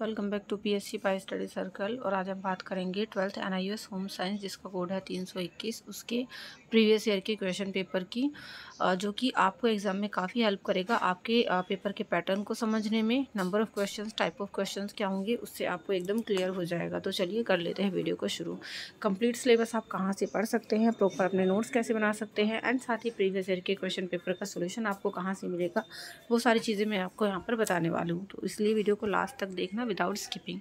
welcome back to P S C pi study circle और आज हम बात करेंगे ट्वेल्थ एनआईएस होम साइंस जिसका कोड है तीन सौ इक्कीस उसके प्रीवियस ईयर के क्वेश्चन पेपर की जो कि आपको एग्ज़ाम में काफ़ी हेल्प करेगा आपके पेपर के पैटर्न को समझने में number of question type of question क्या होंगे उससे आपको एकदम क्लियर हो जाएगा तो चलिए कर लेते हैं वीडियो को शुरू कंप्लीट सिलेबस आप कहाँ से पढ़ सकते हैं प्रॉपर अपने नोट्स कैसे बना सकते हैं एंड साथ ही प्रीवियस ईयर के क्वेश्चन पेपर का सोल्यूशन आपको कहाँ से मिलेगा वो सारी चीज़ें मैं आपको यहाँ पर बताने वाली हूँ तो इसलिए वीडियो को लास्ट तक देख देखना without skipping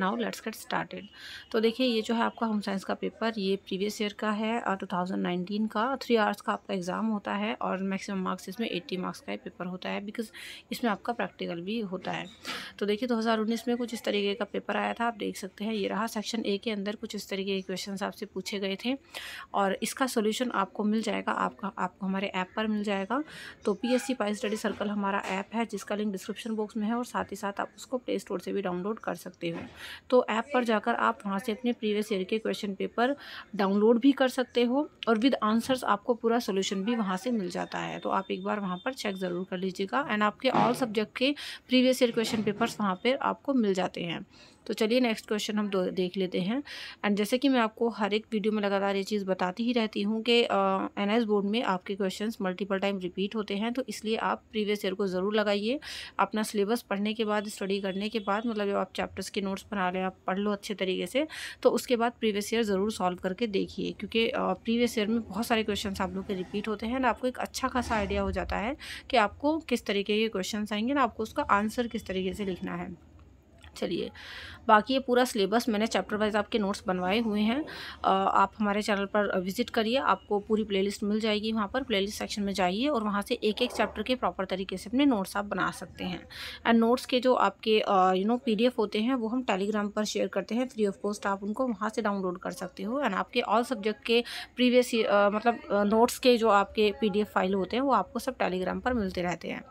now let's get started तो देखिए ये जो है आपका होम साइंस का पेपर ये प्रीवियस ईयर का है और नाइनटीन का थ्री आवर्स का आपका एग्ज़ाम होता है और मैक्सिमम मार्क्स इसमें एट्टी मार्क्स का पेपर होता है बिकॉज इसमें आपका प्रैक्टिकल भी होता है तो देखिए उन्नीस में कुछ इस तरीके का पेपर आया था आप देख सकते हैं ये रहा सेक्शन ए के अंदर कुछ इस तरीके के क्वेश्चन आपसे पूछे गए थे और इसका सोल्यूशन आपको मिल जाएगा आपका आपको हमारे ऐप पर मिल जाएगा तो पी एस सी पाई स्टडी सर्कल हमारा ऐप है जिसका लिंक डिस्क्रिप्शन बॉक्स में है और साथ ही साथ आप उसको प्ले स्टोर से भी डाउनलोड कर सकते हो तो ऐप पर जाकर आप वहाँ से अपने प्रीवियस ईयर के क्वेश्चन पेपर डाउनलोड भी कर सकते हो और विद आंसर्स आपको पूरा सोल्यूशन भी वहाँ से मिल जाता है तो आप एक बार वहाँ पर चेक ज़रूर कर लीजिएगा एंड आपके ऑल सब्जेक्ट के प्रीवियस ईयर क्वेश्चन पेपर्स वहाँ पर आपको मिल जाते हैं तो चलिए नेक्स्ट क्वेश्चन हम देख लेते हैं एंड जैसे कि मैं आपको हर एक वीडियो में लगातार ये चीज़ बताती ही रहती हूँ कि एन बोर्ड में आपके क्वेश्चन मल्टीपल टाइम रिपीट होते हैं तो इसलिए आप प्रीवियस ईयर को ज़रूर लगाइए अपना सिलेबस पढ़ने के बाद स्टडी करने के बाद मतलब जब आप चैप्टर्स के नोट्स बना लें आप पढ़ लो अच्छे तरीके से तो उसके बाद प्रीवियस ईयर ज़रूर सॉल्व करके देखिए क्योंकि प्रीवियस ईयर में बहुत सारे क्वेश्चन आप लोग के रिपीट होते हैं ना आपको एक अच्छा खासा आइडिया हो जाता है कि आपको किस तरीके के क्वेश्चन आएंगे ना आपको उसका आंसर किस तरीके से लिखना है चलिए बाकी ये पूरा सिलेबस मैंने चैप्टर वाइज आपके नोट्स बनवाए हुए हैं आप हमारे चैनल पर विजिट करिए आपको पूरी प्लेलिस्ट मिल जाएगी वहाँ पर प्लेलिस्ट सेक्शन में जाइए और वहाँ से एक एक चैप्टर के प्रॉपर तरीके से अपने नोट्स आप बना सकते हैं एंड नोट्स के जो आपके यू नो पी होते हैं वो हम टेलीग्राम पर शेयर करते हैं फ्री ऑफ कॉस्ट आप उनको वहाँ से डाउनलोड कर सकते हो एंड आपके ऑल सब्जेक्ट के प्रीवियस मतलब नोट्स के जो आपके पी फाइल होते हैं वो आपको सब टेलीग्राम पर मिलते रहते हैं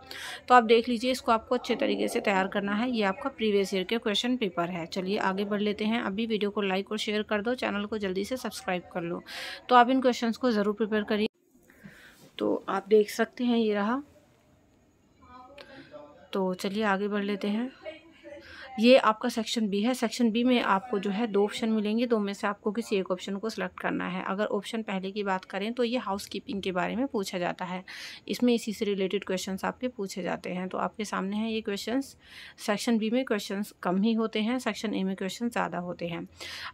तो आप देख लीजिए इसको आपको अच्छे तरीके से तैयार करना है ये आपका प्रीवियस ईयर के के क्वेश्चन पेपर है चलिए आगे बढ़ लेते हैं अभी वीडियो को लाइक और शेयर कर दो चैनल को जल्दी से सब्सक्राइब कर लो तो आप इन क्वेश्चन को ज़रूर प्रिपेयर करिए तो आप देख सकते हैं ये रहा तो चलिए आगे बढ़ लेते हैं ये आपका सेक्शन बी है सेक्शन बी में आपको जो है दो ऑप्शन मिलेंगे दो में से आपको किसी एक ऑप्शन को सिलेक्ट करना है अगर ऑप्शन पहले की बात करें तो ये हाउस कीपिंग के बारे में पूछा जाता है इसमें इसी से रिलेटेड क्वेश्चन आपके पूछे जाते हैं तो आपके सामने हैं ये क्वेश्चन सेक्शन बी में क्वेश्चन कम ही होते हैं सेक्शन ए में क्वेश्चन ज़्यादा होते हैं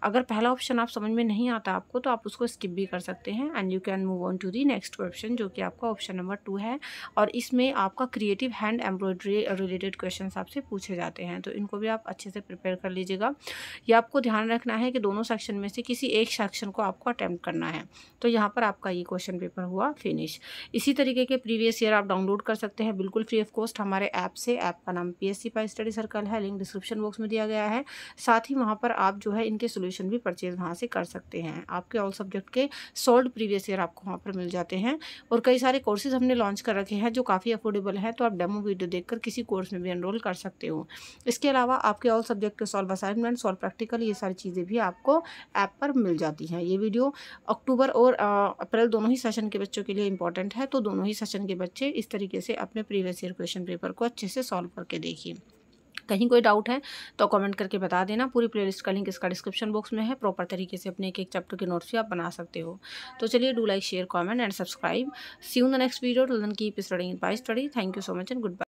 अगर पहला ऑप्शन आप समझ में नहीं आता आपको तो आप उसको स्किप भी कर सकते हैं and you can move on to the next question जो कि आपका ऑप्शन नंबर टू है और इसमें आपका creative hand embroidery related question आपसे पूछे जाते हैं तो इनको भी भी आप अच्छे से प्रिपेयर कर लीजिएगा ये आपको ध्यान रखना है कि दोनों सेक्शन में से किसी एक सेक्शन को आपको अटैम्प्ट करना है तो यहाँ पर आपका ये क्वेश्चन पेपर हुआ फिनिश इसी तरीके के प्रीवियस ईयर आप डाउनलोड कर सकते हैं बिल्कुल फ्री ऑफ कॉस्ट हमारे ऐप से ऐप का नाम पी एस स्टडी सर्कल है लिंक डिस्क्रिप्शन बॉक्स में दिया गया है साथ ही वहाँ पर आप जो है इनके सोल्यूशन भी परचेज वहाँ से कर सकते हैं आपके ऑल सब्जेक्ट के सोल्ड प्रीवियस ईयर आपको वहाँ पर मिल जाते हैं और कई सारे कोर्सेज हमने लॉन्च कर रखे हैं जो काफ़ी अफोर्डेबल हैं तो आप डेमो वीडियो देखकर किसी कोर्स में भी एनरोल कर सकते हो इसके अलावा आपके ऑल सब्जेक्ट के सॉल्व असाइनमेंट सॉल्व प्रैक्टिकल ये सारी चीज़ें भी आपको ऐप पर मिल जाती हैं ये वीडियो अक्टूबर और अप्रैल दोनों ही सेशन के बच्चों के लिए इंपॉर्टेंट है तो दोनों ही सेशन के बच्चे इस तरीके से अपने प्रीवियस ईयर क्वेश्चन पेपर को अच्छे से सॉल्व करके देखिए कहीं कोई डाउट है तो कमेंट करके बता देना पूरी प्लेलिस्ट का लिंक इसका डिस्क्रिप्शन बॉक्स में है प्रॉपर तरीके से अपने एक एक चैप्टर के नोट्स भी आप बना सकते हो तो चलिए do like share comment and subscribe see you the next video till then keep studying bye study thank you so much and good bye